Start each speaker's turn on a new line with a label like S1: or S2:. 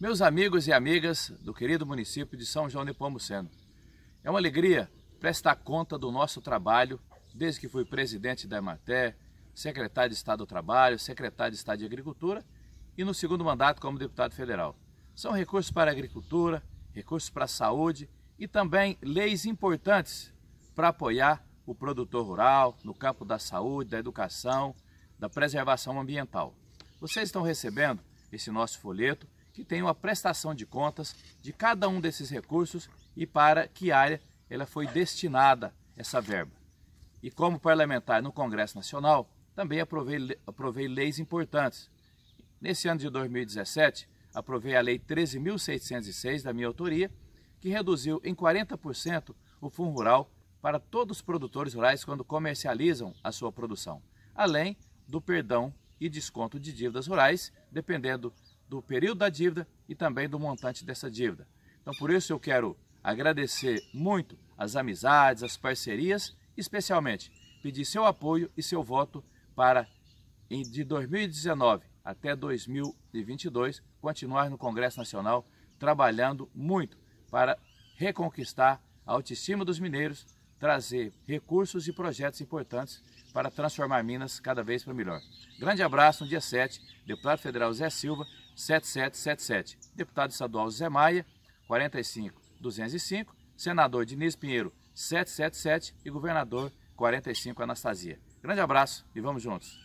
S1: meus amigos e amigas do querido município de São João de Pomoceno. É uma alegria prestar conta do nosso trabalho desde que fui presidente da Emater, secretário de Estado do Trabalho, secretário de Estado de Agricultura e no segundo mandato como deputado federal. São recursos para a agricultura, recursos para a saúde e também leis importantes para apoiar o produtor rural no campo da saúde, da educação, da preservação ambiental. Vocês estão recebendo esse nosso folheto que tenham a prestação de contas de cada um desses recursos e para que área ela foi destinada essa verba. E como parlamentar no Congresso Nacional, também aprovei, aprovei leis importantes. Nesse ano de 2017, aprovei a Lei 13.606 da minha autoria, que reduziu em 40% o fundo rural para todos os produtores rurais quando comercializam a sua produção, além do perdão e desconto de dívidas rurais, dependendo do período da dívida e também do montante dessa dívida. Então, por isso, eu quero agradecer muito as amizades, as parcerias, especialmente pedir seu apoio e seu voto para, de 2019 até 2022, continuar no Congresso Nacional trabalhando muito para reconquistar a autoestima dos mineiros, trazer recursos e projetos importantes para transformar Minas cada vez para melhor. Grande abraço, no dia 7, deputado federal Zé Silva, 7777, deputado estadual Zé Maia, 45205, senador Diniz Pinheiro, 777 e governador 45 Anastasia. Grande abraço e vamos juntos!